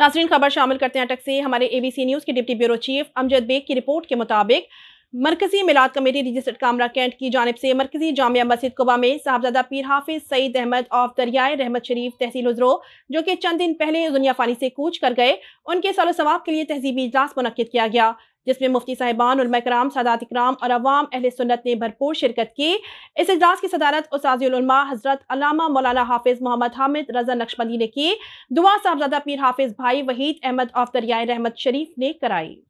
नाजरीन खबर शामिल करते हैं अटक से हमारे ए बी सी न्यूज़ के deputy bureau chief Amjad Baig की रिपोर्ट के मुताबिक मरकजी मिलाद कमेटी रजिस्टर्ड कामरा कैंट की जानब से मरकजी जामिया मस्जिद कुबा में साहबजादा पीर हाफिज सईद अहमद ऑफ दरियाए रहमत शरीफ तहसील हजरो जो कि चंद दिन पहले दुनिया फानी से कूच कर गए उनके सालों सवाब के लिए तहजीबी इजलास मनद किया गया जिसमें मुफ्ती साहिबान उलमा सादात इकराम और अवाम अहल सुन्नत ने भरपूर शिरकत की इस अजलास की सदारत उसमा हज़रत अलामा मौलाना हाफिज़ मोहम्मद हामिद रजा नक्शबंदी ने की दुआ साहबजादा पीर हाफिज़ भाई वहीद अहमद ऑफ दरियाए रहमत शरीफ ने कराई